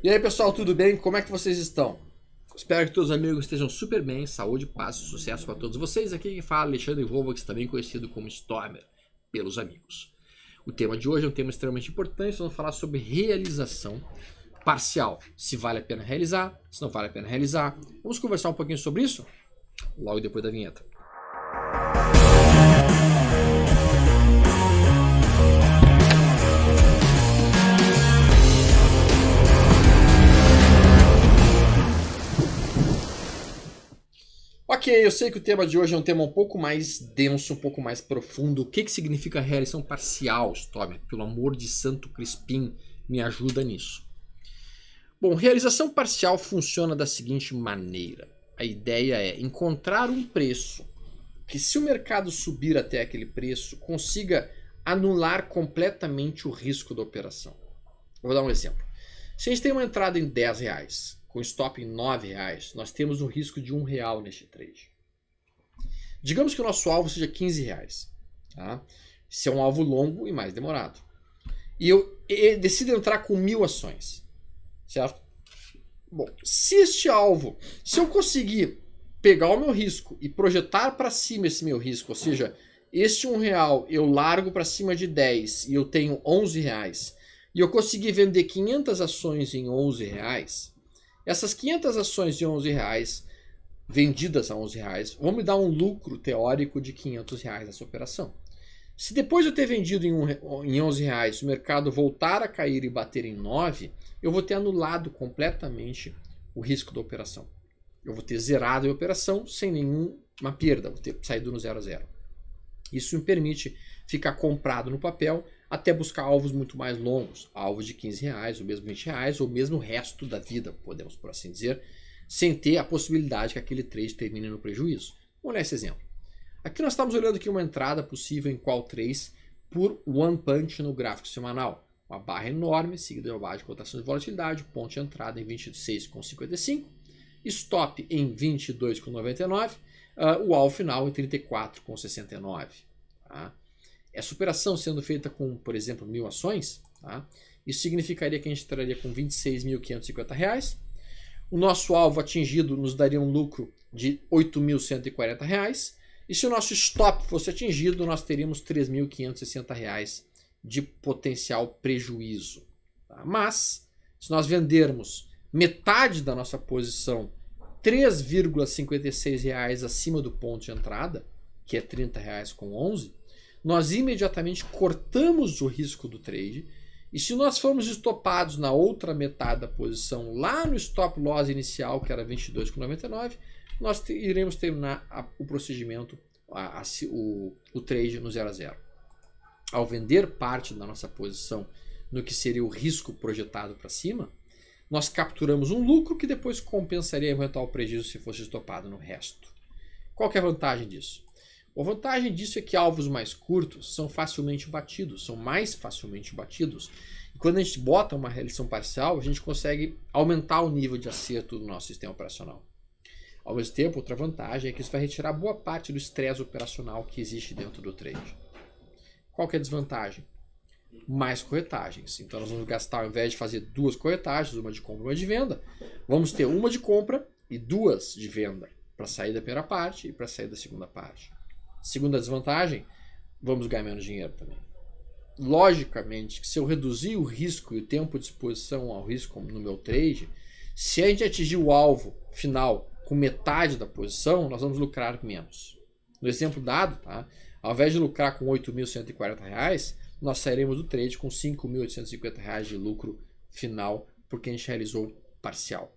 E aí, pessoal, tudo bem? Como é que vocês estão? Espero que todos os amigos estejam super bem, saúde, paz e sucesso para todos vocês. Aqui quem fala é Alexandre Rovax, também conhecido como Stormer, pelos amigos. O tema de hoje é um tema extremamente importante, vamos falar sobre realização parcial. Se vale a pena realizar, se não vale a pena realizar. Vamos conversar um pouquinho sobre isso logo depois da vinheta. Ok, eu sei que o tema de hoje é um tema um pouco mais denso, um pouco mais profundo. O que, que significa reeleição parcial, Stormy? Pelo amor de Santo Crispim, me ajuda nisso. Bom, realização parcial funciona da seguinte maneira: a ideia é encontrar um preço que, se o mercado subir até aquele preço, consiga anular completamente o risco da operação. Vou dar um exemplo. Se a gente tem uma entrada em 10 reais com stop em R$ reais, nós temos um risco de um real neste trade. Digamos que o nosso alvo seja R$ reais. Tá? é um alvo longo e mais demorado. E eu decido entrar com mil ações. Certo? Bom, se este alvo, se eu conseguir pegar o meu risco e projetar para cima esse meu risco, ou seja, este um real eu largo para cima de 10 e eu tenho 11 reais, e eu conseguir vender 500 ações em 11 reais, essas 500 ações de 11 reais vendidas a 11 reais vão me dar um lucro teórico de 500 reais nessa operação. Se depois de eu ter vendido em, um, em 11 reais o mercado voltar a cair e bater em 9, eu vou ter anulado completamente o risco da operação. Eu vou ter zerado a operação sem nenhuma perda, vou ter saído no zero a zero. Isso me permite ficar comprado no papel até buscar alvos muito mais longos, alvos de 15 reais, ou mesmo 20 reais, ou mesmo o resto da vida, podemos por assim dizer, sem ter a possibilidade que aquele trade termine no prejuízo. Vamos olhar esse exemplo. Aqui nós estamos olhando aqui uma entrada possível em qual 3 por one punch no gráfico semanal. Uma barra enorme, seguida de uma barra de cotação de volatilidade, ponto de entrada em 26,55, stop em 22,99, uh, ah, o alvo final em 34,69. Tá? é superação sendo feita com, por exemplo, mil ações, tá? isso significaria que a gente estaria com R$ 26.550. O nosso alvo atingido nos daria um lucro de R$ 8.140. E se o nosso stop fosse atingido, nós teríamos R$ 3.560 de potencial prejuízo. Tá? Mas, se nós vendermos metade da nossa posição, R$ 3,56 acima do ponto de entrada, que é R$ 30,11, nós imediatamente cortamos o risco do trade. E se nós formos estopados na outra metade da posição, lá no stop loss inicial, que era 22,99, nós iremos terminar a, o procedimento, a, a, o, o, trade no 0 a 0. Ao vender parte da nossa posição no que seria o risco projetado para cima, nós capturamos um lucro que depois compensaria eventual prejuízo se fosse estopado no resto. Qual é a vantagem disso? A vantagem disso é que alvos mais curtos são facilmente batidos, são mais facilmente batidos. E quando a gente bota uma realização parcial, a gente consegue aumentar o nível de acerto do nosso sistema operacional. Ao mesmo tempo, outra vantagem é que isso vai retirar boa parte do estresse operacional que existe dentro do trade. Qual é a desvantagem? mais corretagens. Então nós vamos gastar, ao invés de fazer duas corretagens, uma de compra e uma de venda, vamos ter uma de compra e duas de venda para sair da primeira parte e para sair da segunda parte. Segunda desvantagem, vamos ganhar menos dinheiro também. Logicamente, se eu reduzir o risco e o tempo de exposição ao risco no meu trade, se a gente atingir o alvo final com metade da posição, nós vamos lucrar menos. No exemplo dado, tá? ao invés de lucrar com R$ 8.140, nós sairemos do trade com R$ 5.850 de lucro final, porque a gente realizou parcial.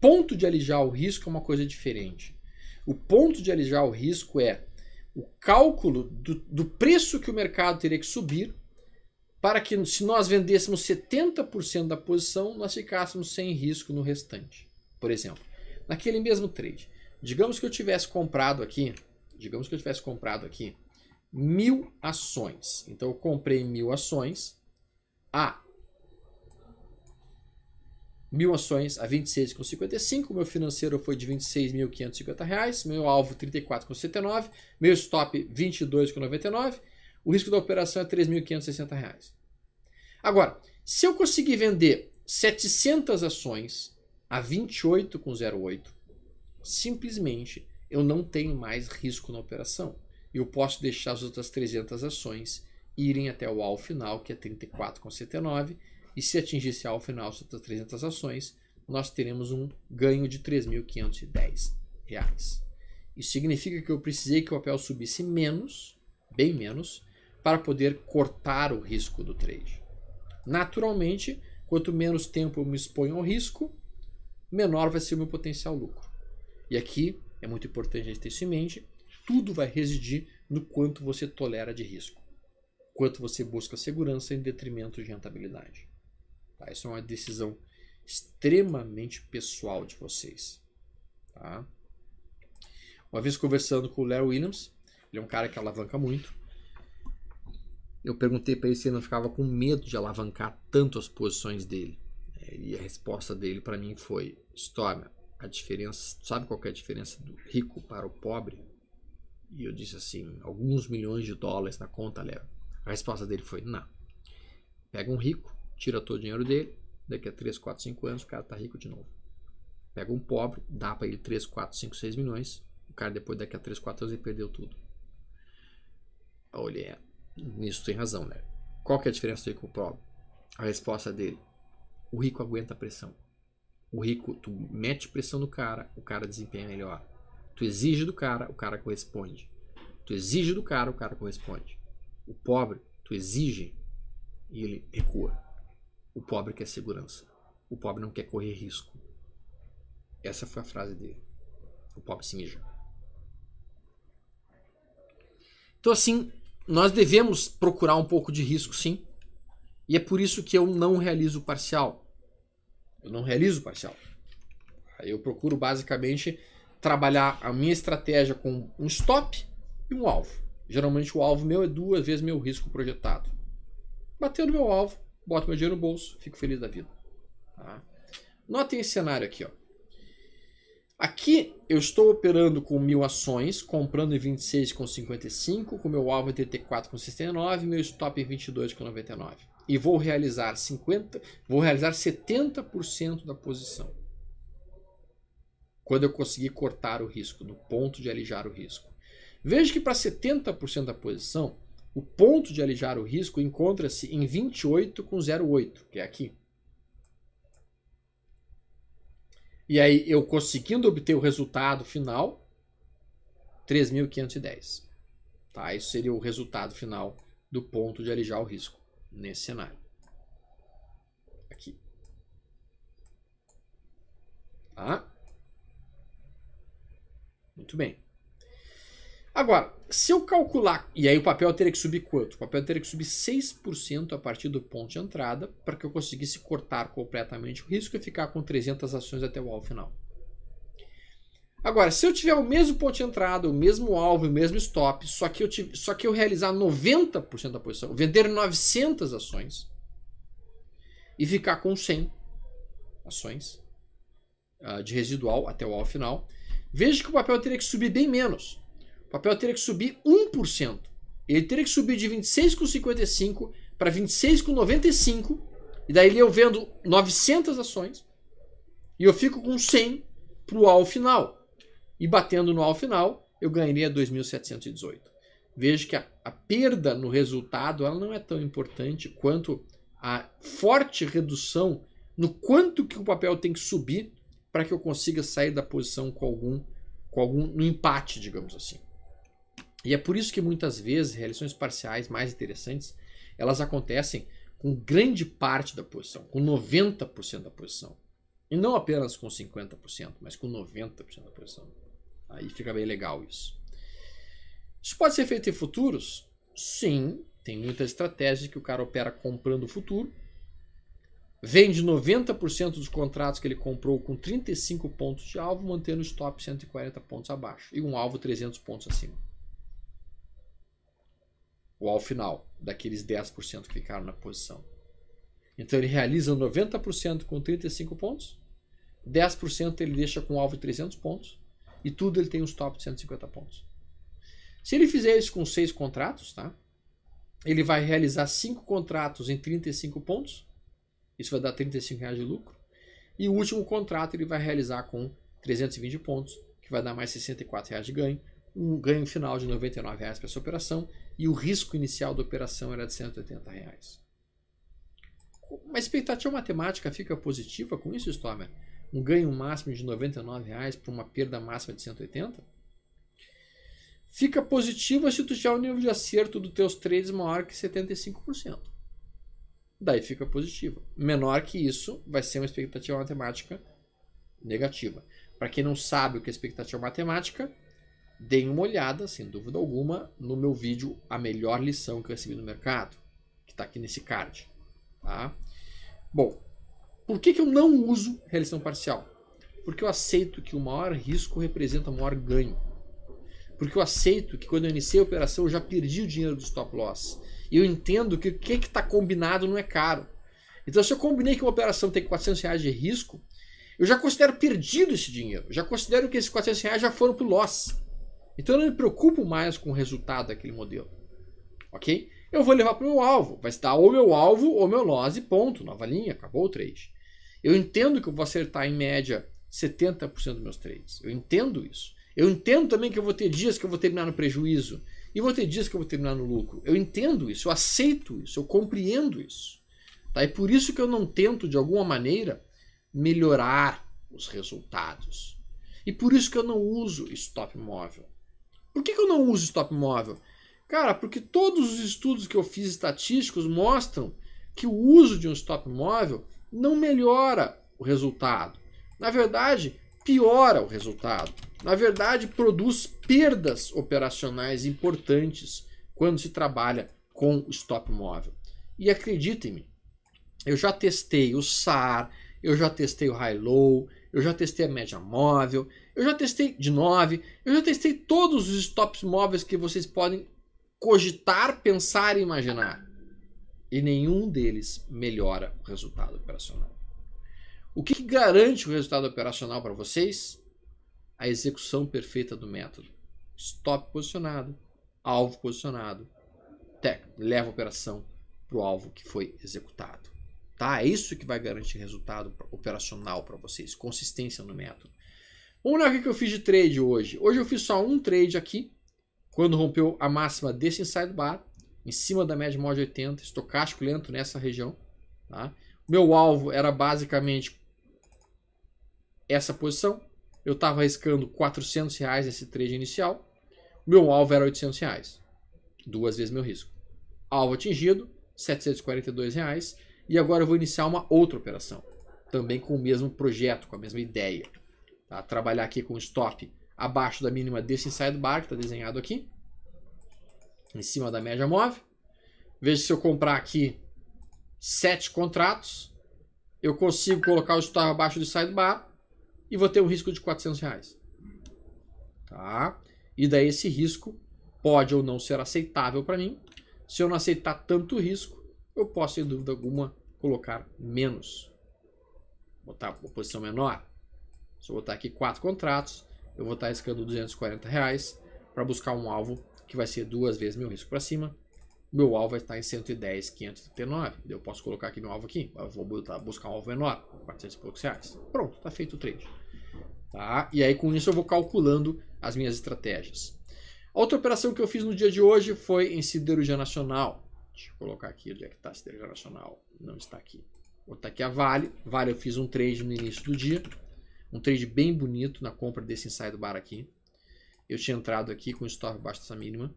Ponto de alijar o risco é uma coisa diferente. O ponto de alijar o risco é o cálculo do, do preço que o mercado teria que subir para que se nós vendêssemos 70% da posição, nós ficássemos sem risco no restante. Por exemplo, naquele mesmo trade, digamos que eu tivesse comprado aqui, digamos que eu tivesse comprado aqui mil ações. Então eu comprei mil ações a mil ações a 26,55. Meu financeiro foi de 26.550 reais. Meu alvo 34,79. Meu stop 22,99. O risco da operação é 3.560 reais. Agora, se eu conseguir vender 700 ações a 28,08, simplesmente eu não tenho mais risco na operação. Eu posso deixar as outras 300 ações irem até o alvo final, que é 34,79 e se atingisse ao final essas 300 ações, nós teremos um ganho de R$ 3.510. Isso significa que eu precisei que o papel subisse menos, bem menos, para poder cortar o risco do trade. Naturalmente, quanto menos tempo eu me exponho ao risco, menor vai ser o meu potencial lucro. E aqui é muito importante a gente ter isso em mente, tudo vai residir no quanto você tolera de risco, quanto você busca segurança em detrimento de rentabilidade. Tá? Isso é uma decisão extremamente pessoal de vocês. Tá? Uma vez conversando com o Larry Williams, ele é um cara que alavanca muito. Eu perguntei para ele se ele não ficava com medo de alavancar tanto as posições dele. É, e a resposta dele para mim foi: Storm, a diferença, sabe qual é a diferença do rico para o pobre? E eu disse assim: alguns milhões de dólares na conta, Léo. A resposta dele foi: não. Pega um rico, tira todo o dinheiro dele, daqui a 3, 4, 5 anos o cara tá rico de novo. Pega um pobre, dá para ele 3, 4, 5, 6 milhões, o cara depois daqui a 3, 4 anos ele perdeu tudo. Olha, nisso tem razão, né? Qual que é a diferença do com o pobre? A resposta é dele, o rico aguenta a pressão. O rico, tu mete pressão no cara, o cara desempenha melhor. Tu exige do cara, o cara corresponde. Tu exige do cara, o cara corresponde. O pobre, tu exige e ele recua. O pobre quer segurança. O pobre não quer correr risco. Essa foi a frase dele. O pobre se mija. Então, assim, nós devemos procurar um pouco de risco, sim. E é por isso que eu não realizo parcial. Eu não realizo parcial. Eu procuro basicamente trabalhar a minha estratégia com um stop e um alvo. Geralmente o alvo meu é duas vezes meu risco projetado. Bateu no meu alvo, boto meu dinheiro no bolso, fico feliz da vida. Tá? Notem esse cenário aqui. Ó. Aqui eu estou operando com mil ações, comprando em 26,55, com com meu alvo em 34,69, com meu stop em 22,99. com E vou realizar 50, vou realizar 70% da posição. Quando eu conseguir cortar o risco, no ponto de alijar o risco. Veja que para 70% da posição, o ponto de alijar o risco encontra-se em 28,08, que é aqui. E aí eu conseguindo obter o resultado final, 3.510. Tá? Isso seria o resultado final do ponto de alijar o risco nesse cenário. Aqui. Tá? Muito bem. Agora, se eu calcular, e aí o papel teria que subir quanto? O papel teria que subir 6% a partir do ponto de entrada para que eu conseguisse cortar completamente o risco e ficar com 300 ações até o alvo final. Agora, se eu tiver o mesmo ponto de entrada, o mesmo alvo, o mesmo stop, só que eu, tive, só que eu realizar 90% da posição, vender 900 ações e ficar com 100 ações uh, de residual até o alvo final, veja que o papel teria que subir bem menos papel teria que subir 1%. Ele teria que subir de 26,55 para 26,95. E daí eu vendo 900 ações e eu fico com 100 para o ao final. E batendo no ao final, eu ganharia 2.718. veja que a, a perda no resultado ela não é tão importante quanto a forte redução no quanto que o papel tem que subir para que eu consiga sair da posição com algum, com algum no empate, digamos assim. E é por isso que muitas vezes reeleições parciais mais interessantes elas acontecem com grande parte da posição, com 90% da posição. E não apenas com 50%, mas com 90% da posição. Aí fica bem legal isso. Isso pode ser feito em futuros? Sim, tem muita estratégia que o cara opera comprando o futuro. Vende 90% dos contratos que ele comprou com 35 pontos de alvo, mantendo o stop 140 pontos abaixo e um alvo 300 pontos acima ou ao final, daqueles 10% que ficaram na posição. Então ele realiza 90% com 35 pontos, 10% ele deixa com alvo de 300 pontos e tudo ele tem um stop de 150 pontos. Se ele fizer isso com seis contratos, tá? ele vai realizar cinco contratos em 35 pontos, isso vai dar 35 reais de lucro, e o último contrato ele vai realizar com 320 pontos, que vai dar mais 64 reais de ganho, um ganho final de R$ reais para essa operação e o risco inicial da operação era de R$ reais. Uma expectativa matemática fica positiva com isso, Stormer? Um ganho máximo de R$ reais para uma perda máxima de 180? Fica positiva se tu tiver o um nível de acerto dos teus trades maior que 75%. Daí fica positiva. Menor que isso, vai ser uma expectativa matemática negativa. Para quem não sabe o que é expectativa matemática, Deem uma olhada, sem dúvida alguma, no meu vídeo A Melhor Lição que eu Recebi no Mercado, que está aqui nesse card. Tá? Bom, por que, que eu não uso realização parcial? Porque eu aceito que o maior risco representa o maior ganho. Porque eu aceito que quando eu iniciei a operação eu já perdi o dinheiro do stop loss. E eu entendo que o que está combinado não é caro. Então, se eu combinei que uma operação tem 400 reais de risco, eu já considero perdido esse dinheiro. Já considero que esses 400 reais já foram para o loss. Então eu não me preocupo mais com o resultado daquele modelo. Ok? Eu vou levar para o meu alvo. Vai estar ou meu alvo ou meu e ponto. Nova linha, acabou o trade. Eu entendo que eu vou acertar em média 70% dos meus trades. Eu entendo isso. Eu entendo também que eu vou ter dias que eu vou terminar no prejuízo. E vou ter dias que eu vou terminar no lucro. Eu entendo isso, eu aceito isso, eu compreendo isso. Tá? E por isso que eu não tento, de alguma maneira, melhorar os resultados. E por isso que eu não uso stop móvel. Por que, que eu não uso stop móvel? Cara, porque todos os estudos que eu fiz estatísticos mostram que o uso de um stop móvel não melhora o resultado. Na verdade, piora o resultado. Na verdade, produz perdas operacionais importantes quando se trabalha com stop móvel. E acreditem-me, eu já testei o SAR, eu já testei o High Low, eu já testei a média móvel, eu já testei de 9, eu já testei todos os stops móveis que vocês podem cogitar, pensar e imaginar. E nenhum deles melhora o resultado operacional. O que, que garante o resultado operacional para vocês? A execução perfeita do método. Stop posicionado, alvo posicionado, leva a operação para o alvo que foi executado tá? É isso que vai garantir resultado operacional para vocês, consistência no método. Vamos olhar o que eu fiz de trade hoje. Hoje eu fiz só um trade aqui, quando rompeu a máxima desse inside bar, em cima da média móvel de 80, estocástico lento nessa região, tá? Meu alvo era basicamente essa posição. Eu estava arriscando 400 reais nesse trade inicial. Meu alvo era 800 reais, duas vezes meu risco. Alvo atingido, 742 reais. E agora eu vou iniciar uma outra operação, também com o mesmo projeto, com a mesma ideia. Tá? Trabalhar aqui com stop abaixo da mínima desse inside bar, que está desenhado aqui, em cima da média móvel. Veja se eu comprar aqui sete contratos, eu consigo colocar o stop abaixo do inside bar e vou ter um risco de 400 reais. Tá? E daí esse risco pode ou não ser aceitável para mim. Se eu não aceitar tanto risco, eu posso, sem dúvida alguma, colocar menos. Vou botar uma posição menor. Se eu botar aqui quatro contratos, eu vou estar riscando 240 reais para buscar um alvo que vai ser duas vezes meu risco para cima. Meu alvo vai estar em 110, Eu posso colocar aqui meu alvo aqui. Eu vou botar, buscar um alvo menor, 400 e poucos reais. Pronto, está feito o trade. Tá? E aí com isso eu vou calculando as minhas estratégias. A outra operação que eu fiz no dia de hoje foi em siderurgia nacional. Deixa eu colocar aqui onde é que tá está esse geracional. Não está aqui. Vou botar aqui a Vale. Vale, eu fiz um trade no início do dia. Um trade bem bonito na compra desse ensaio do bar aqui. Eu tinha entrado aqui com o stop abaixo dessa mínima.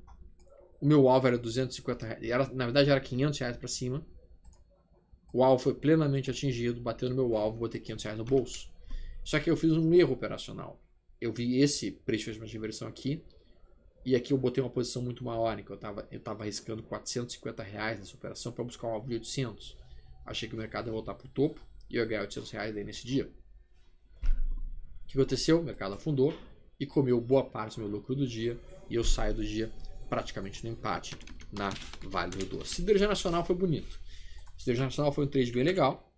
O meu alvo era 250 reais. Era, na verdade, era 500 reais para cima. O alvo foi plenamente atingido. Bateu no meu alvo, botei 500 reais no bolso. Só que eu fiz um erro operacional. Eu vi esse preço de inversão aqui e aqui eu botei uma posição muito maior, que eu estava eu tava arriscando 450 reais nessa operação para buscar um alvo de 800. Achei que o mercado ia voltar para o topo e eu ia ganhar 800 reais aí nesse dia. O que aconteceu? O mercado afundou e comeu boa parte do meu lucro do dia e eu saio do dia praticamente no empate na Vale do Doce. Siderurgia Nacional foi bonito. Siderurgia Nacional foi um trade bem legal,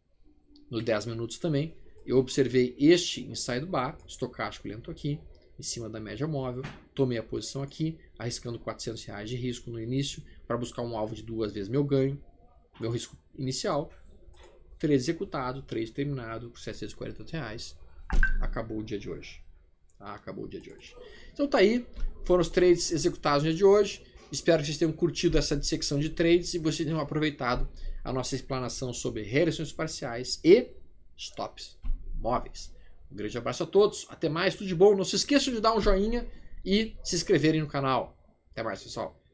no 10 minutos também. Eu observei este inside bar, estocástico lento aqui, em cima da média móvel, tomei a posição aqui, arriscando 400 reais de risco no início para buscar um alvo de duas vezes meu ganho, meu risco inicial, 3 executado, 3 terminado, 740 reais, acabou o dia de hoje. Ah, acabou o dia de hoje. Então tá aí, foram os trades executados no dia de hoje. Espero que vocês tenham curtido essa dissecção de trades e vocês tenham aproveitado a nossa explanação sobre relações parciais e stops móveis. Um grande abraço a todos, até mais, tudo de bom. Não se esqueçam de dar um joinha e se inscreverem no canal. Até mais, pessoal.